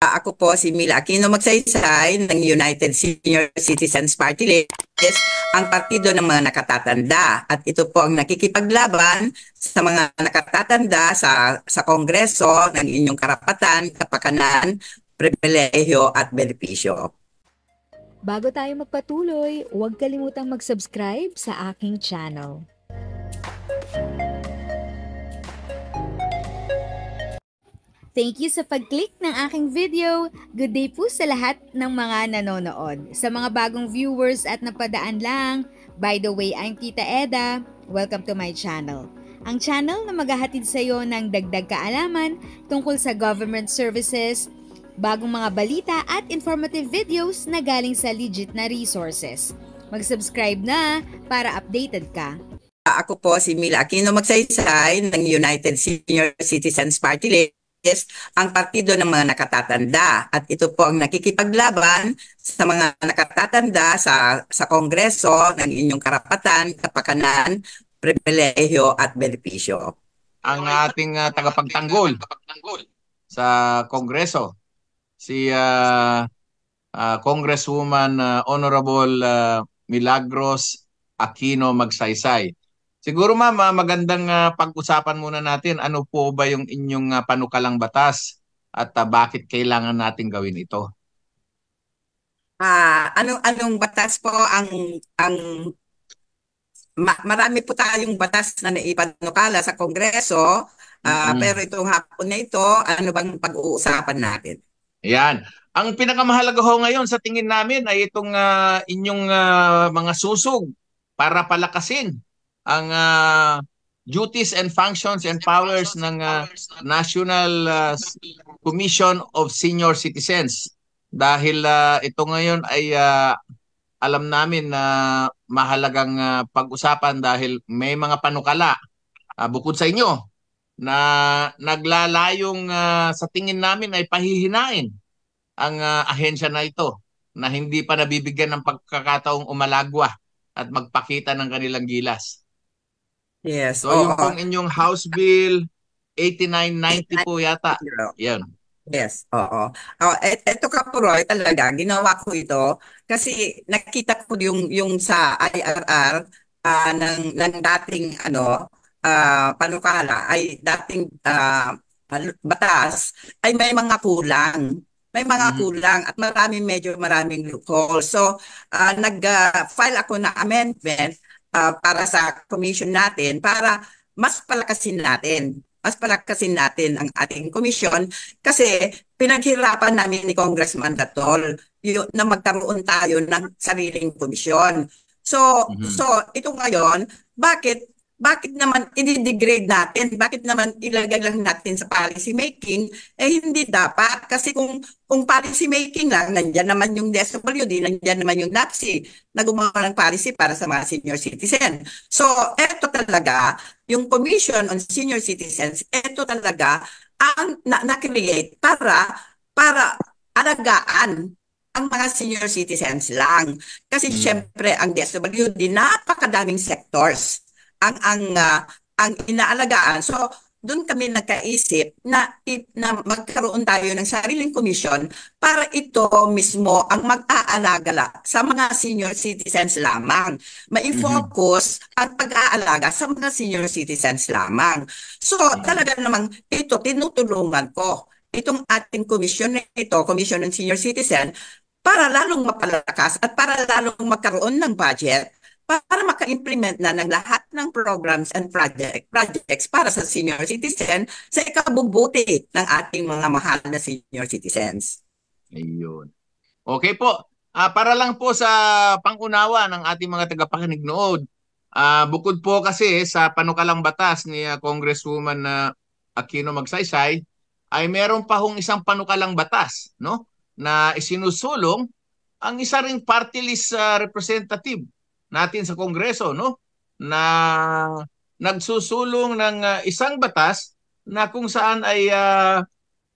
Ah, ako po si Mila Aquino Magsaysay ng United Senior Citizens Party List, ang partido ng mga nakatatanda. At ito po ang nakikipaglaban sa mga nakatatanda sa, sa Kongreso ng inyong karapatan, kapakanan, pribilehiyo at benepisyo. Bago tayo magpatuloy, huwag kalimutang mag-subscribe sa aking channel. Thank you sa pag-click ng aking video. Good day po sa lahat ng mga nanonood. Sa mga bagong viewers at napadaan lang, by the way, I'm Tita Eda. Welcome to my channel. Ang channel na maghahatid sa iyo ng dagdag kaalaman tungkol sa government services, bagong mga balita at informative videos na galing sa legit na resources. Mag-subscribe na para updated ka. Ako po si Mila Aquino Magsaysay ng United Senior Citizens Party League Yes, ang partido ng mga nakatatanda at ito po ang nakikipaglaban sa mga nakatatanda sa sa Kongreso ng inyong karapatan, kapakanan, pribilehiyo at benepisyo. Ang ating uh, tagapagtanggol sa Kongreso si uh, uh, Congresswoman uh, Honorable uh, Milagros Aquino Magsaysay. Siguro ma'am, ah, magandang uh, pag-usapan muna natin ano po ba yung inyong uh, panukalang batas at uh, bakit kailangan natin gawin ito? Ah, uh, anong anong batas po ang ang ma, marami po tayong batas na naipanukala sa Kongreso, uh, mm-hmm. pero itong hapon na ito, ano bang pag-uusapan natin? Yan. Ang pinakamahalaga ho ngayon sa tingin namin ay itong uh, inyong uh, mga susog para palakasin ang uh, duties and functions and powers ng uh, National uh, Commission of Senior Citizens dahil uh, ito ngayon ay uh, alam namin na uh, mahalagang uh, pag-usapan dahil may mga panukala uh, bukod sa inyo na naglalayong uh, sa tingin namin ay pahihinain ang uh, ahensya na ito na hindi pa nabibigyan ng pagkakataong umalagwa at magpakita ng kanilang gilas. Yes. So, oo. yung pong inyong House Bill 8990 po yata. Yan. Yes, oo. Oh, et, eto ka po, Roy, talaga, ginawa ko ito kasi nakita ko yung, yung sa IRR uh, ah, ng, ng dating ano, uh, panukala, ay dating uh, batas, ay may mga kulang may mga mm-hmm. kulang at maraming medyo maraming loophole. So, uh, nag-file uh, ako na amendment Ah, para sa commission natin para mas palakasin natin mas palakasin natin ang ating commission kasi pinaghirapan namin ni Congressman Datol yun, na magkaroon tayo ng sariling commission. So, mm-hmm. so ito ngayon, bakit bakit naman i-degrade natin? Bakit naman ilagay lang natin sa policy making? Eh hindi dapat kasi kung kung policy making lang, nandiyan naman yung DSWD, nandiyan naman yung NAPSI na gumawa ng policy para sa mga senior citizen. So eto talaga, yung Commission on Senior Citizens, eto talaga ang na-create na para para alagaan ang mga senior citizens lang. Kasi mm. syempre, ang DSWD, napakadaming sectors ang ang uh, ang inaalagaan. So doon kami nagkaisip na, na magkaroon tayo ng sariling komisyon para ito mismo ang mag-aalaga sa mga senior citizens lamang. Mai-focus mm-hmm. ang pag-aalaga sa mga senior citizens lamang. So mm-hmm. talaga namang ito tinutulungan ko itong ating komisyon na ito, Komisyon ng Senior Citizen, para lalong mapalakas at para lalong magkaroon ng budget para maka-implement na ng lahat ng programs and project, projects para sa senior citizen sa ikabubuti ng ating mga mahal na senior citizens. Ayun. Okay po. Uh, para lang po sa pangunawa ng ating mga tagapakinig nood, uh, bukod po kasi sa panukalang batas ni uh, Congresswoman na uh, Aquino Magsaysay, ay meron pa hong isang panukalang batas no na isinusulong ang isa ring party list uh, representative natin sa Kongreso no na nagsusulong ng uh, isang batas na kung saan ay uh,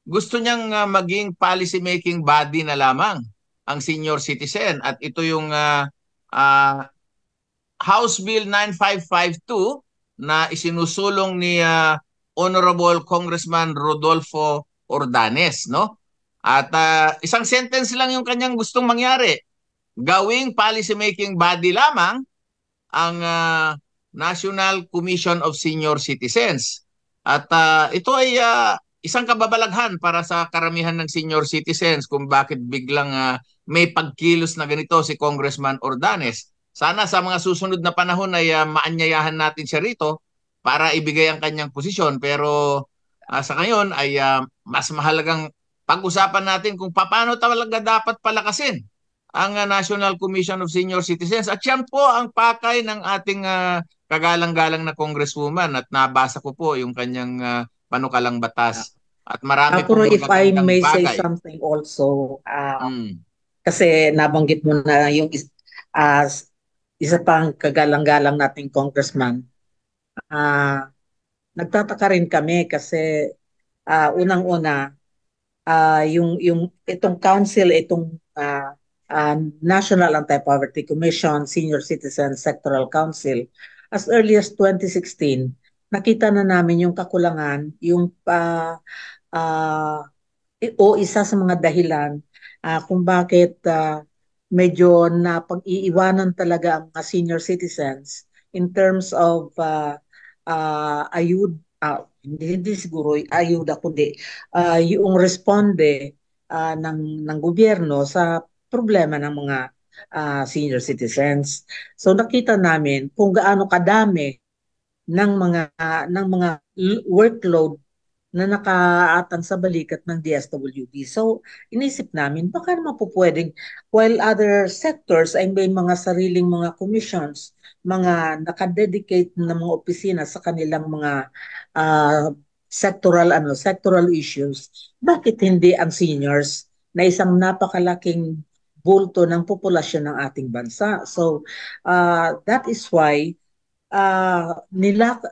gusto niyang uh, maging policy making body na lamang ang senior citizen at ito yung uh, uh, House Bill 9552 na isinusulong ni uh, Honorable Congressman Rodolfo Ordanes no at uh, isang sentence lang yung kanyang gustong mangyari gawing policy making body lamang ang uh, National Commission of Senior Citizens. At uh, ito ay uh, isang kababalaghan para sa karamihan ng senior citizens kung bakit biglang uh, may pagkilos na ganito si Congressman Ordanes. Sana sa mga susunod na panahon ay uh, maanyayahan natin siya rito para ibigay ang kanyang posisyon pero uh, sa ngayon ay uh, mas mahalagang pag-usapan natin kung paano talaga dapat palakasin ang ah, National Commission of Senior Citizens at yan po ang pakay ng ating uh, kagalang-galang na congresswoman at nabasa ko po yung kanyang uh, panukalang batas. At marami uh, po if I may bagay. say something also, uh, mm. kasi nabanggit mo na yung uh, isa pang kagalang-galang nating congressman, uh, nagtataka rin kami kasi uh, unang-una, uh, yung, yung itong council, itong uh, and um, National Anti-Poverty Commission, Senior Citizen Sectoral Council, as early as 2016, nakita na namin yung kakulangan, yung pa uh, uh, ah, o isa sa mga dahilan uh, kung bakit uh, medyo na pag-iiwanan talaga ang mga senior citizens in terms of uh, uh, ayud uh, hindi, hindi siguro ayuda kundi uh, yung responde uh, ng ng gobyerno sa problema ng mga uh, senior citizens. So nakita namin kung gaano kadami ng mga uh, ng mga workload na nakaatang sa balikat ng DSWD. So, inisip namin, baka naman po pwedeng, while other sectors ay may mga sariling mga commissions, mga nakadedicate na mga opisina sa kanilang mga uh, sectoral ano sectoral issues, bakit hindi ang seniors na isang napakalaking bulto ng populasyon ng ating bansa. So uh, that is why uh, nilak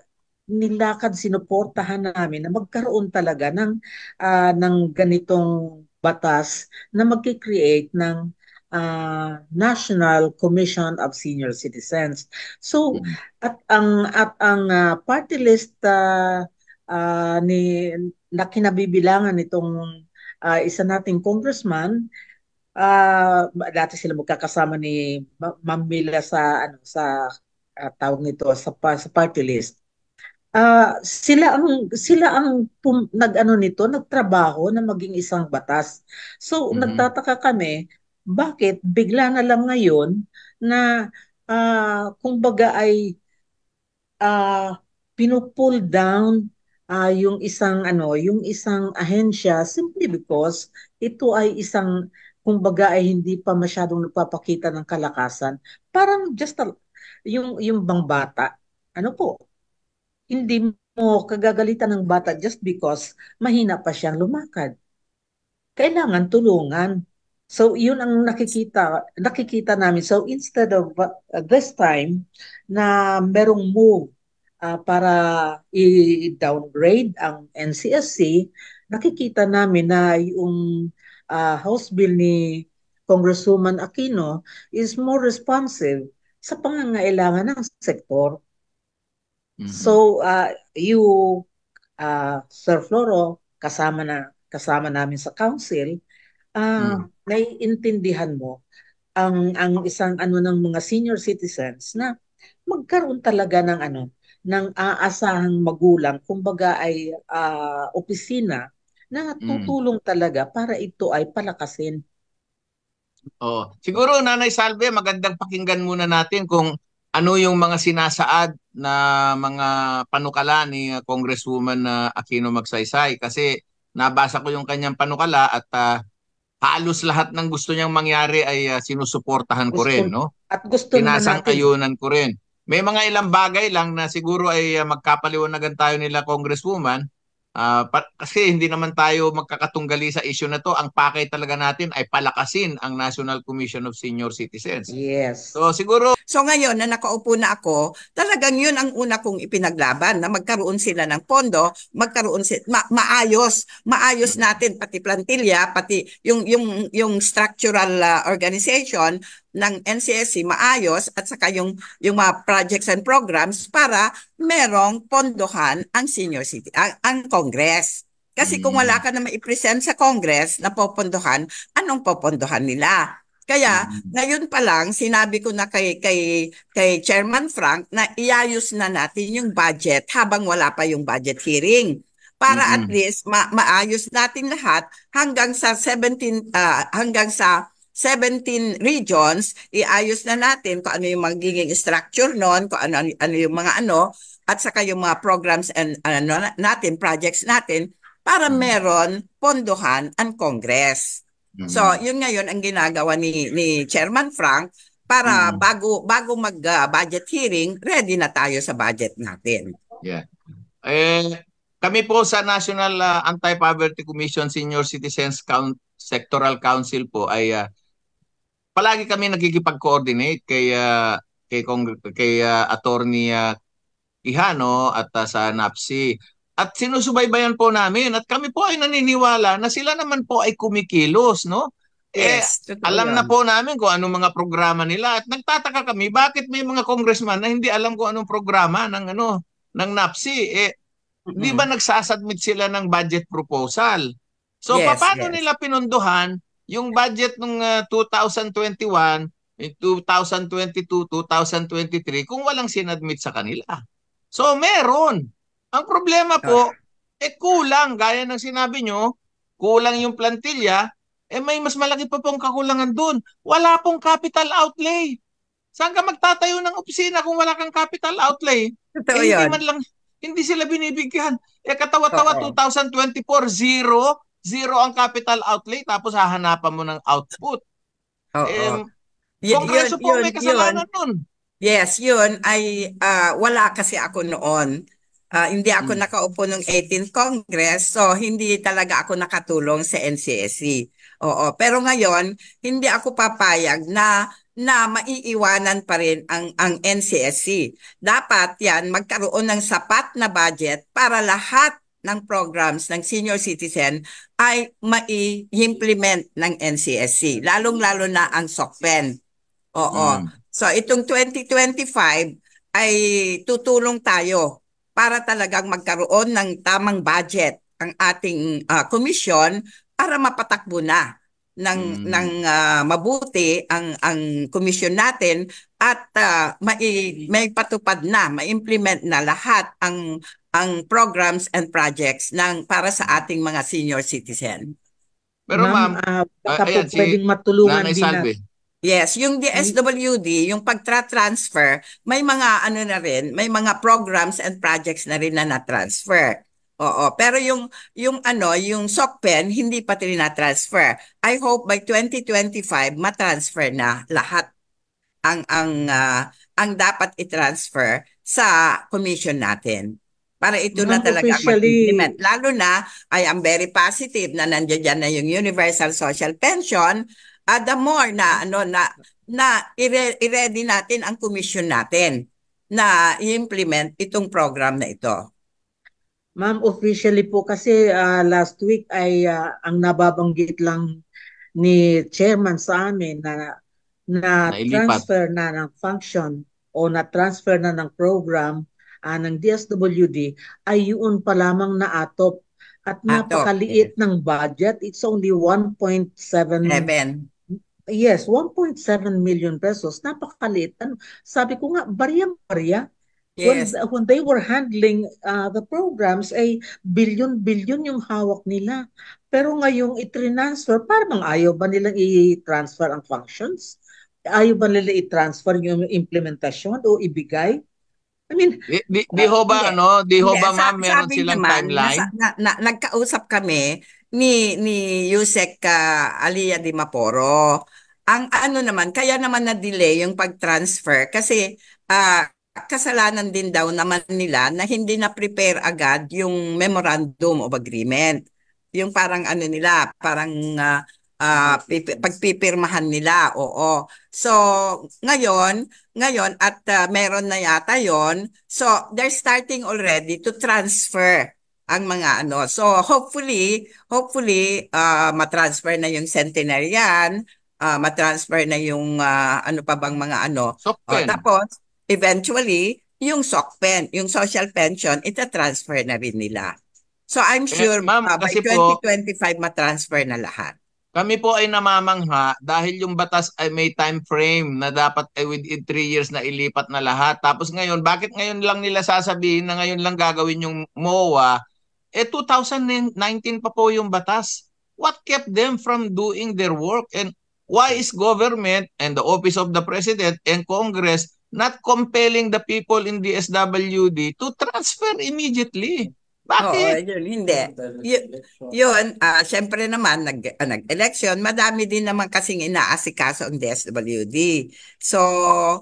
nilakad sinuportahan namin na magkaroon talaga ng uh, ng ganitong batas na magki-create ng uh, National Commission of Senior Citizens. So hmm. at ang at ang uh, party list uh, uh, ni na kinabibilangan itong uh, isa nating congressman uh, dati sila magkakasama ni Ma'am Mila sa ano sa uh, tawag nito sa, sa party list. Uh, sila ang sila ang pum, nag-ano nito, nagtrabaho na maging isang batas. So mm-hmm. nagtataka kami bakit bigla na lang ngayon na uh, baga ay uh, pinupull down uh, yung isang ano, yung isang ahensya simply because ito ay isang kumbaga ay hindi pa masyadong nagpapakita ng kalakasan, parang just a, yung, yung bang bata, ano po, hindi mo kagagalitan ng bata just because mahina pa siyang lumakad. Kailangan tulungan. So yun ang nakikita nakikita namin. So instead of uh, this time na merong move uh, para i-downgrade ang NCSC, nakikita namin na yung uh, House Bill ni Congresswoman Aquino is more responsive sa pangangailangan ng sektor. Mm-hmm. So uh, you uh, Sir Floro kasama na kasama namin sa council uh, mm-hmm. naiintindihan mo ang ang isang ano ng mga senior citizens na magkaroon talaga ng ano ng aasahang magulang kumbaga ay uh, opisina na mm. tutulong mm. talaga para ito ay palakasin. Oh, siguro Nanay Salve, magandang pakinggan muna natin kung ano yung mga sinasaad na mga panukala ni Congresswoman na ah, Aquino Magsaysay kasi nabasa ko yung kanyang panukala at uh, halos lahat ng gusto niyang mangyari ay uh, sinusuportahan gusto, ko rin, no? At gusto Sinasangkayunan ko rin. May mga ilang bagay lang na siguro ay uh, magkapaliwanagan tayo nila Congresswoman Uh, pat, kasi hindi naman tayo magkakatunggali sa issue na to. Ang pakay talaga natin ay palakasin ang National Commission of Senior Citizens. Yes. So siguro... So ngayon na nakaupo na ako, talagang yun ang una kong ipinaglaban na magkaroon sila ng pondo, magkaroon si ma- maayos, maayos natin pati plantilla, pati yung, yung, yung structural uh, organization, ng NCSC maayos at saka yung, yung mga projects and programs para merong pondohan ang senior city, ang, ang Congress. Kasi kung wala mm. ka na maipresent sa Congress na popondohan, anong popondohan nila? Kaya mm. ngayon pa lang sinabi ko na kay kay kay Chairman Frank na iayos na natin yung budget habang wala pa yung budget hearing para mm-hmm. at least ma- maayos natin lahat hanggang sa 17 uh, ah, hanggang sa 17 regions, iayos na natin kung ano yung magiging structure noon, kung ano, ano yung mga ano, at saka yung mga programs and ano natin, projects natin, para hmm. meron pondohan ang Congress. Hmm. So, yun ngayon ang ginagawa ni, ni Chairman Frank para hmm. bago bago mag-budget ah, hearing, ready na tayo sa budget natin. Yeah. Eh, kami po sa National uh, Anti-Poverty Commission Senior Citizens Count Sectoral Council po ay uh, palagi kami nagkikipag-coordinate kay uh, kay Cong- kay uh, attorney uh, Ihano at uh, sa NAPSI. At sinusubaybayan po namin at kami po ay naniniwala na sila naman po ay kumikilos, no? Eh, yes, eh, alam yan. na po namin kung anong mga programa nila at nagtataka kami bakit may mga congressman na hindi alam kung anong programa ng ano ng NAPSI eh mm-hmm. di ba nagsasubmit sila ng budget proposal so yes, paano yes. nila pinunduhan yung budget nung uh, 2021, 2022, 2023, kung walang sinadmit sa kanila. So meron. Ang problema po, ah. eh kulang, gaya ng sinabi nyo, kulang yung plantilla, eh may mas malaki pa pong kakulangan doon. Wala pong capital outlay. Saan ka magtatayo ng opisina kung wala kang capital outlay? Ito eh, hindi man lang, hindi sila binibigyan. Eh katawa-tawa 2024, zero zero ang capital outlay tapos hahanapan mo ng output. Oo. Um, y- Kongreso yun, po yun, may kasalanan yun. nun. Yes, yun ay uh, wala kasi ako noon. Uh, hindi ako hmm. nakaupo ng 18th Congress so hindi talaga ako nakatulong sa NCSC. Oo, pero ngayon hindi ako papayag na na maiiwanan pa rin ang, ang NCSC. Dapat yan magkaroon ng sapat na budget para lahat ng programs ng senior citizen ay mai-implement ng NCSC, lalong-lalo na ang SOCPEN. Oo. Mm. So itong 2025 ay tutulong tayo para talagang magkaroon ng tamang budget ang ating uh, para mapatakbo na ng mm. ng uh, mabuti ang ang komisyon natin at uh, mai, may patupad na, ma-implement na lahat ang ang programs and projects ng para sa mm. ating mga senior citizen. Pero ma'am, ma'am uh, ayan, po si pwedeng matulungan din Salve. Yes, yung DSWD, mm-hmm. yung pagtra-transfer, may mga ano na rin, may mga programs and projects na rin na na-transfer. Oo, pero yung yung ano, yung SOCPEN hindi pa rin na-transfer. I hope by 2025 ma-transfer na lahat ang ang uh, ang dapat i-transfer sa commission natin. Para ito na talaga ang implement. Lalo na, I am very positive na nandiyan na yung universal social pension. Uh, the more na ano na na i-ready natin ang commission natin na i-implement itong program na ito. Ma'am, officially po kasi uh, last week ay uh, ang nababanggit lang ni chairman sa amin na na Nailipat. transfer na ng function o na transfer na ng program uh, ng DSWD ay yun pa lamang na atop at napakaliit yes. ng budget. It's only 1.7 Yes, 1.7 million pesos. Napakaliit. Ano, Sabi ko nga, bariyang-barya. Yes. When, when they were handling uh, the programs, ay eh, billion-billion yung hawak nila. Pero ngayong itransfer, parang ayaw ba nilang i-transfer ang functions? Ayaw ba nila i-transfer yung implementasyon o ibigay? I mean, di, di, di eh, ho ba hindi, ano, di ho hindi, ba ma'am meron silang naman, timeline? Nasa, na, na, nagkausap kami ni ni Yusek uh, Alia Di Maporo. Ang ano naman, kaya naman na delay yung pag-transfer kasi uh, kasalanan din daw naman nila na hindi na prepare agad yung memorandum of agreement. Yung parang ano nila, parang uh, uh, pagpipirmahan nila. Oo. So, ngayon, ngayon at uh, meron na yata 'yon. So, they're starting already to transfer ang mga ano. So, hopefully, hopefully uh, ma-transfer na yung centenarian, uh, ma-transfer na yung uh, ano pa bang mga ano. Sockpen. Oh, uh, tapos eventually, yung SOCPEN, yung social pension, ita-transfer na rin nila. So I'm eh, sure eh, ma'am, by 2025 po, ma-transfer na lahat. Kami po ay namamangha dahil yung batas ay may time frame na dapat ay within 3 years na ilipat na lahat. Tapos ngayon, bakit ngayon lang nila sasabihin na ngayon lang gagawin yung MOA? Eh 2019 pa po yung batas. What kept them from doing their work and why is government and the office of the president and Congress not compelling the people in the SWD to transfer immediately? Bakit? Oo, yun, hindi. Y- yun, uh, syempre naman, nag, uh, ah, nag-election, madami din naman kasing inaasikaso ang DSWD. So,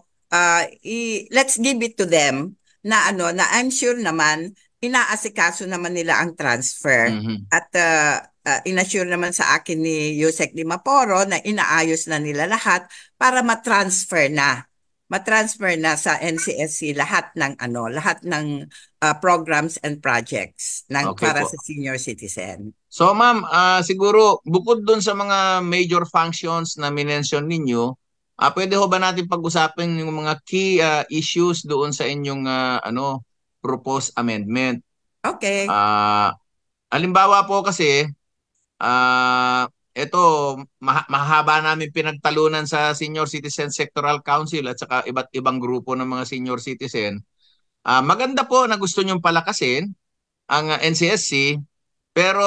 uh, i- let's give it to them na ano na I'm sure naman inaasikaso naman nila ang transfer mm-hmm. at uh, uh, inassure naman sa akin ni Yusek Limaporo na inaayos na nila lahat para ma-transfer na matransfer na sa NCSC lahat ng ano, lahat ng uh, programs and projects ng okay para po. sa senior citizen. So ma'am, uh, siguro bukod doon sa mga major functions na minention ninyo, uh, pwede ho ba natin pag-usapin yung mga key uh, issues doon sa inyong uh, ano proposed amendment? Okay. Uh, alimbawa po kasi uh, ito, ma- mahaba namin pinagtalunan sa Senior Citizen Sectoral Council at saka iba't ibang grupo ng mga senior citizen. Uh, maganda po na gusto nyong palakasin ang uh, ah, NCSC, pero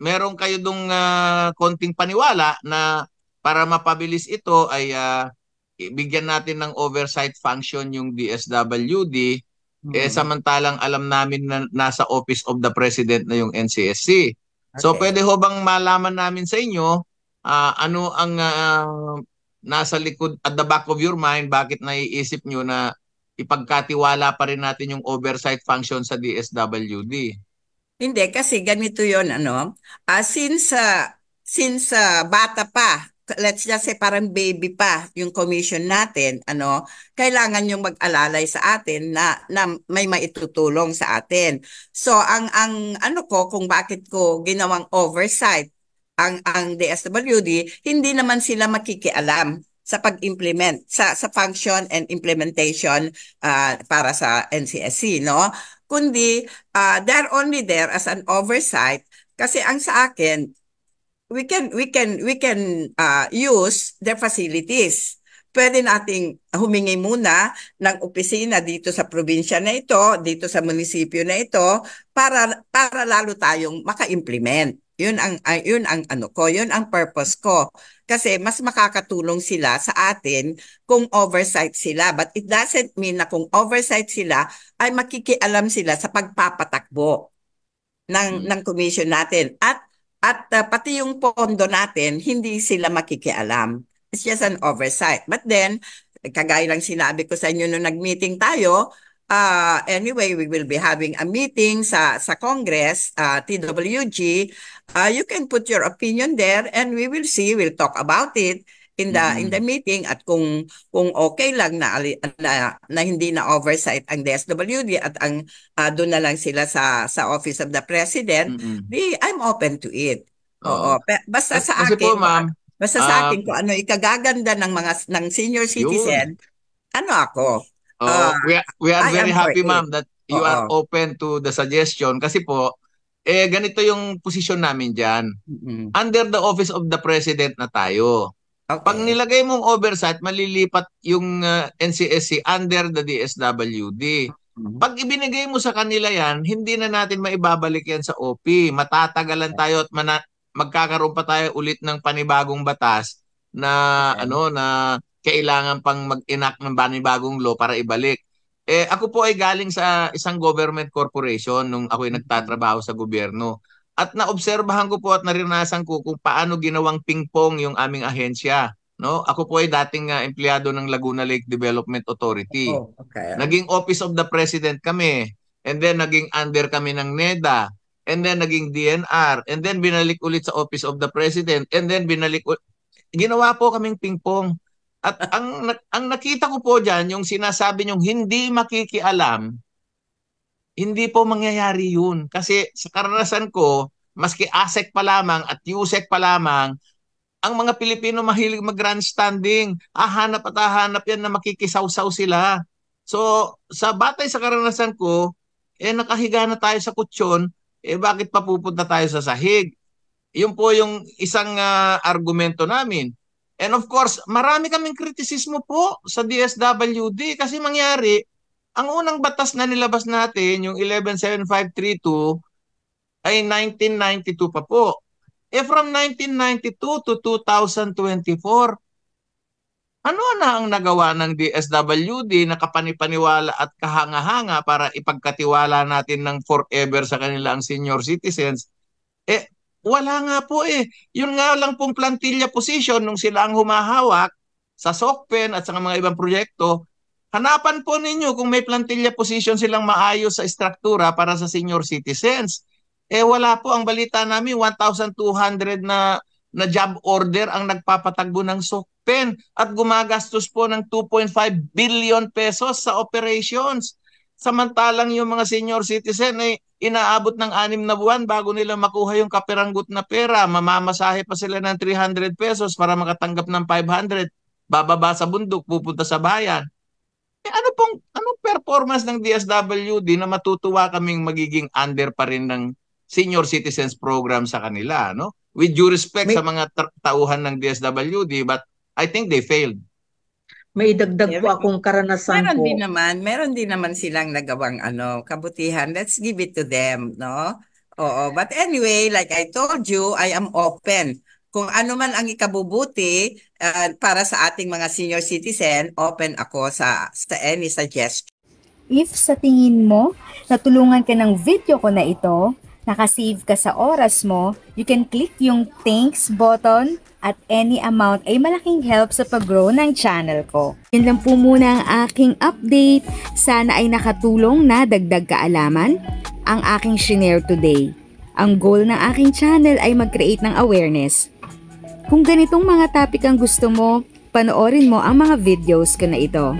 meron kayo dong uh, konting paniwala na para mapabilis ito ay uh, bigyan natin ng oversight function yung DSWD eh, mm-hmm. eh samantalang alam namin na nasa office of the president na yung NCSC Okay. So pwede ho bang malaman namin sa inyo uh, ano ang uh, nasa likod at the back of your mind bakit naiisip nyo na ipagkatiwala pa rin natin yung oversight function sa DSWD? Hindi kasi ganito 'yon ano. Uh, since uh, since uh, bata pa let's just say parang baby pa yung commission natin, ano, kailangan yung mag-alalay sa atin na, na may maitutulong sa atin. So ang ang ano ko kung bakit ko ginawang oversight ang ang DSWD, hindi naman sila makikialam sa pag-implement sa sa function and implementation uh, para sa NCSC, no? Kundi uh, they're only there as an oversight kasi ang sa akin we can we can we can uh, use their facilities. Pwede nating humingi muna ng opisina dito sa probinsya na ito, dito sa munisipyo na ito para para lalo tayong maka-implement. Yun ang uh, yun ang ano ko, yun ang purpose ko. Kasi mas makakatulong sila sa atin kung oversight sila. But it doesn't mean na kung oversight sila ay makikialam sila sa pagpapatakbo ng mm. ng commission natin at at uh, pati yung pondo natin, hindi sila makikialam. It's just an oversight. But then, kagaya lang sinabi ko sa inyo nung nag-meeting tayo, uh, anyway, we will be having a meeting sa, sa Congress, uh, ah, TWG. Uh, you can put your opinion there and we will see, we'll talk about it in the mm-hmm. in the meeting at kung kung okay lang na na, na hindi na oversight ang DSWD at ang uh, doon na lang sila sa sa Office of the President, mm-hmm. di I'm open to it. Oo. Oo. Basta kasi, sa akin, po, ma'am, basta uh, sa akin um, kung ano ikagaganda ng mga ng senior citizen, yun. ano ako. Oh, uh, we are, we are very happy ma'am that you Oo. are open to the suggestion kasi po eh ganito yung posisyon namin diyan. Mm-hmm. Under the office of the president na tayo. Okay. Pag nilagay mong oversight, malilipat yung uh, NCSC under the DSWD. Mm-hmm. Pag ibinigay mo sa kanila yan, hindi na natin maibabalik yan sa OP. Matatagalan tayo at mana- magkakaroon pa tayo ulit ng panibagong batas na okay. ano na kailangan pang mag-enact ng panibagong law para ibalik. Eh ako po ay galing sa isang government corporation nung ako ay mm-hmm. nagtatrabaho sa gobyerno. At naobserbahan ko po at narinasan ko kung paano ginawang pingpong yung aming ahensya. No? Ako po ay dating uh, empleyado ng Laguna Lake Development Authority. Oh, okay. Naging Office of the President kami. And then naging under kami ng NEDA. And then naging DNR. And then binalik ulit sa Office of the President. And then binalik ulit. Ginawa po kaming pingpong. At ang, ang nakita ko po diyan yung sinasabi niyong hindi makikialam hindi po mangyayari yun. Kasi sa karanasan ko, maski ASEC pa lamang at USEC pa lamang, ang mga Pilipino mahilig mag-grandstanding. Ahanap ah, at ahanap yan na makikisaw-saw sila. So, sa batay sa karanasan ko, eh nakahiga na tayo sa kutsyon, eh bakit pa pupunta tayo sa sahig? Yun po yung isang uh, argumento namin. And of course, marami kaming kritisismo po sa DSWD kasi mangyari, ang unang batas na nilabas natin, yung 117532, ay 1992 pa po. Eh from 1992 to 2024, ano na ang nagawa ng DSWD na kapanipaniwala at kahanga-hanga para ipagkatiwala natin ng forever sa kanila ang senior citizens? Eh, wala nga po eh. Yun nga lang pong plantilla position nung sila ang humahawak sa SOCPEN at sa mga ibang proyekto, Hanapan po ninyo kung may plantilla position silang maayos sa struktura para sa senior citizens. Eh wala po ang balita namin 1,200 na na job order ang nagpapatagbo ng SOCPEN at gumagastos po ng 2.5 billion pesos sa operations. Samantalang yung mga senior citizen ay inaabot ng anim na buwan bago nila makuha yung kaperanggot na pera. Mamamasahe pa sila ng 300 pesos para makatanggap ng 500. Bababa sa bundok, pupunta sa bayan. Eh, ano pong anong performance ng DSWD na matutuwa kaming magiging under pa rin ng senior citizens program sa kanila, no? With due respect may, sa mga tauhan ng DSWD, but I think they failed. May dagdag meron, po akong karanasan meron po. Meron din naman, meron din naman silang nagawang ano, kabutihan. Let's give it to them, no? Oo, but anyway, like I told you, I am open kung ano man ang ikabubuti uh, para sa ating mga senior citizen, open ako sa, sa any suggestion. If sa tingin mo, natulungan ka ng video ko na ito, nakasave ka sa oras mo, you can click yung thanks button at any amount ay malaking help sa pag-grow ng channel ko. Yun lang po muna ang aking update. Sana ay nakatulong na dagdag kaalaman ang aking share today. Ang goal ng aking channel ay mag-create ng awareness kung ganitong mga topic ang gusto mo, panoorin mo ang mga videos ko na ito.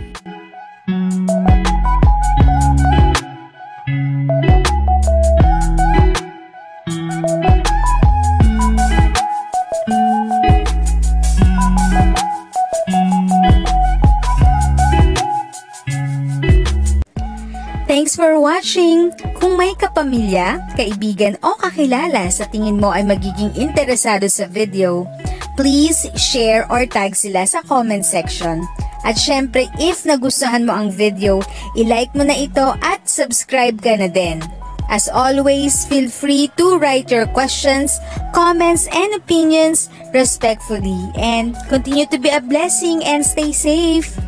Thanks for watching! Kung may kapamilya, kaibigan o kakilala sa tingin mo ay magiging interesado sa video, please share or tag sila sa comment section. At syempre, if nagustuhan mo ang video, ilike mo na ito at subscribe ka na din. As always, feel free to write your questions, comments, and opinions respectfully. And continue to be a blessing and stay safe.